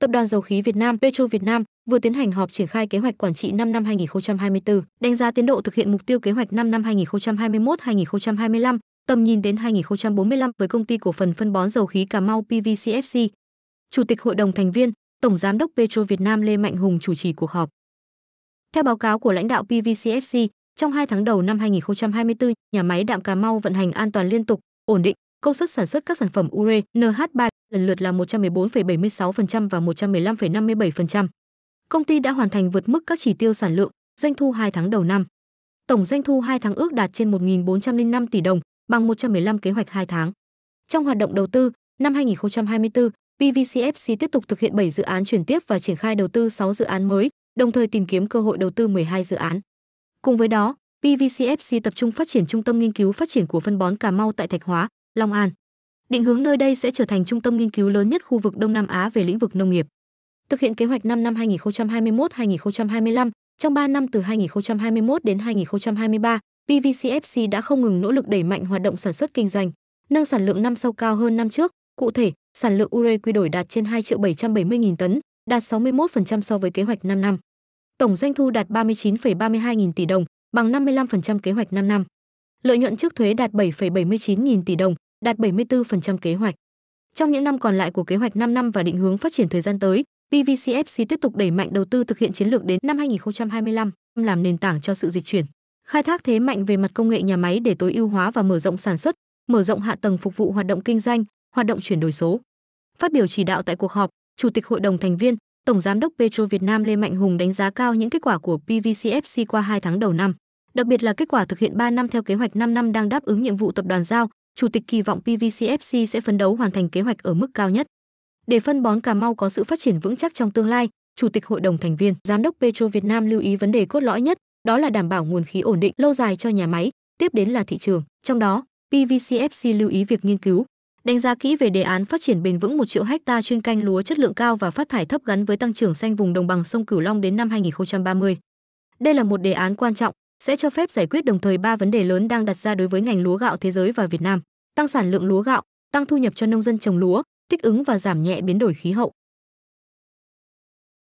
Tập đoàn Dầu khí Việt Nam Petro Việt Nam vừa tiến hành họp triển khai kế hoạch quản trị 5 năm 2024, đánh giá tiến độ thực hiện mục tiêu kế hoạch 5 năm 2021-2025, tầm nhìn đến 2045 với công ty cổ phần phân bón dầu khí Cà Mau PVCFC. Chủ tịch Hội đồng thành viên, Tổng giám đốc Petro Việt Nam Lê Mạnh Hùng chủ trì cuộc họp. Theo báo cáo của lãnh đạo PVCFC, trong 2 tháng đầu năm 2024, nhà máy đạm Cà Mau vận hành an toàn liên tục, ổn định, công suất sản xuất các sản phẩm ure NH3 lần lượt là 114,76% và 115,57%. Công ty đã hoàn thành vượt mức các chỉ tiêu sản lượng, doanh thu 2 tháng đầu năm. Tổng doanh thu 2 tháng ước đạt trên 1.405 tỷ đồng, bằng 115 kế hoạch 2 tháng. Trong hoạt động đầu tư, năm 2024, PVCFC tiếp tục thực hiện 7 dự án chuyển tiếp và triển khai đầu tư 6 dự án mới, đồng thời tìm kiếm cơ hội đầu tư 12 dự án. Cùng với đó, PVCFC tập trung phát triển trung tâm nghiên cứu phát triển của phân bón Cà Mau tại Thạch Hóa, Long An định hướng nơi đây sẽ trở thành trung tâm nghiên cứu lớn nhất khu vực Đông Nam Á về lĩnh vực nông nghiệp. Thực hiện kế hoạch 5 năm 2021-2025, trong 3 năm từ 2021 đến 2023, PVCFC đã không ngừng nỗ lực đẩy mạnh hoạt động sản xuất kinh doanh, nâng sản lượng năm sau cao hơn năm trước. Cụ thể, sản lượng ure quy đổi đạt trên 2 triệu 770 000 tấn, đạt 61% so với kế hoạch 5 năm. Tổng doanh thu đạt 39,32 nghìn tỷ đồng, bằng 55% kế hoạch 5 năm. Lợi nhuận trước thuế đạt 7,79 nghìn tỷ đồng, đạt 74% kế hoạch. Trong những năm còn lại của kế hoạch 5 năm và định hướng phát triển thời gian tới, PVCFC tiếp tục đẩy mạnh đầu tư thực hiện chiến lược đến năm 2025, làm nền tảng cho sự dịch chuyển, khai thác thế mạnh về mặt công nghệ nhà máy để tối ưu hóa và mở rộng sản xuất, mở rộng hạ tầng phục vụ hoạt động kinh doanh, hoạt động chuyển đổi số. Phát biểu chỉ đạo tại cuộc họp, Chủ tịch Hội đồng thành viên, Tổng giám đốc Petro Việt Nam Lê Mạnh Hùng đánh giá cao những kết quả của PVCFC qua 2 tháng đầu năm, đặc biệt là kết quả thực hiện 3 năm theo kế hoạch 5 năm đang đáp ứng nhiệm vụ tập đoàn giao Chủ tịch kỳ vọng PVCFC sẽ phấn đấu hoàn thành kế hoạch ở mức cao nhất. Để phân bón Cà Mau có sự phát triển vững chắc trong tương lai, Chủ tịch Hội đồng thành viên, Giám đốc Petro Việt Nam lưu ý vấn đề cốt lõi nhất, đó là đảm bảo nguồn khí ổn định lâu dài cho nhà máy, tiếp đến là thị trường. Trong đó, PVCFC lưu ý việc nghiên cứu, đánh giá kỹ về đề án phát triển bền vững 1 triệu hecta chuyên canh lúa chất lượng cao và phát thải thấp gắn với tăng trưởng xanh vùng đồng bằng sông Cửu Long đến năm 2030. Đây là một đề án quan trọng, sẽ cho phép giải quyết đồng thời ba vấn đề lớn đang đặt ra đối với ngành lúa gạo thế giới và Việt Nam: tăng sản lượng lúa gạo, tăng thu nhập cho nông dân trồng lúa, thích ứng và giảm nhẹ biến đổi khí hậu.